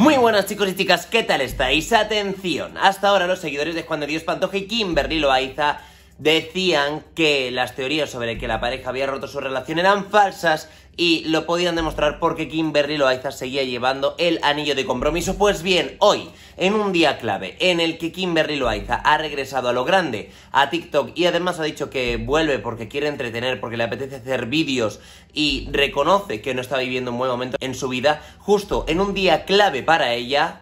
Muy buenas chicos y chicas, ¿qué tal estáis? Atención, hasta ahora los seguidores de Juan de Dios Pantoja y Kimberly Loaiza decían que las teorías sobre que la pareja había roto su relación eran falsas y lo podían demostrar porque Kimberly Loaiza seguía llevando el anillo de compromiso. Pues bien, hoy, en un día clave en el que Kimberly Loaiza ha regresado a lo grande, a TikTok y además ha dicho que vuelve porque quiere entretener, porque le apetece hacer vídeos y reconoce que no está viviendo un buen momento en su vida, justo en un día clave para ella,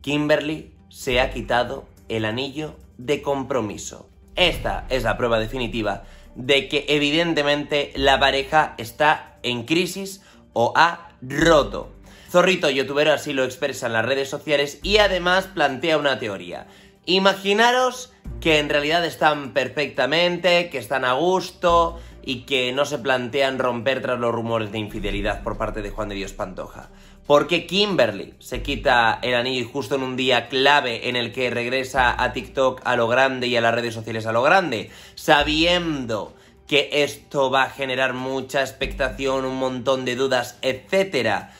Kimberly se ha quitado el anillo de compromiso. Esta es la prueba definitiva de que evidentemente la pareja está en crisis o ha roto. Zorrito youtubero así lo expresa en las redes sociales y además plantea una teoría. Imaginaros que en realidad están perfectamente, que están a gusto, y que no se plantean romper tras los rumores de infidelidad por parte de Juan de Dios Pantoja. ¿Por qué Kimberly se quita el anillo justo en un día clave en el que regresa a TikTok a lo grande y a las redes sociales a lo grande? Sabiendo que esto va a generar mucha expectación, un montón de dudas, etcétera.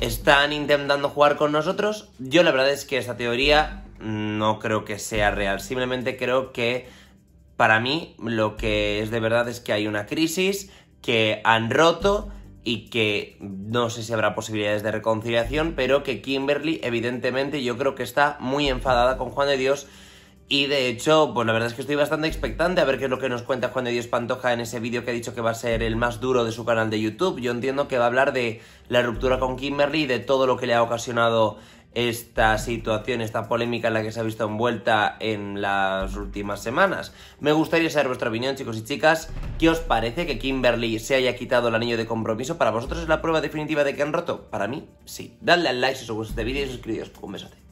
¿Están intentando jugar con nosotros? Yo la verdad es que esta teoría no creo que sea real. Simplemente creo que para mí lo que es de verdad es que hay una crisis, que han roto y que no sé si habrá posibilidades de reconciliación, pero que Kimberly evidentemente yo creo que está muy enfadada con Juan de Dios y de hecho, pues la verdad es que estoy bastante expectante a ver qué es lo que nos cuenta Juan de Dios Pantoja en ese vídeo que ha dicho que va a ser el más duro de su canal de YouTube. Yo entiendo que va a hablar de la ruptura con Kimberly y de todo lo que le ha ocasionado esta situación, esta polémica en la que se ha visto envuelta en las últimas semanas. Me gustaría saber vuestra opinión, chicos y chicas. ¿Qué os parece que Kimberly se haya quitado el anillo de compromiso? ¿Para vosotros es la prueba definitiva de que han roto? Para mí, sí. Dadle al like si os gusta este vídeo y suscribíos. Un besote.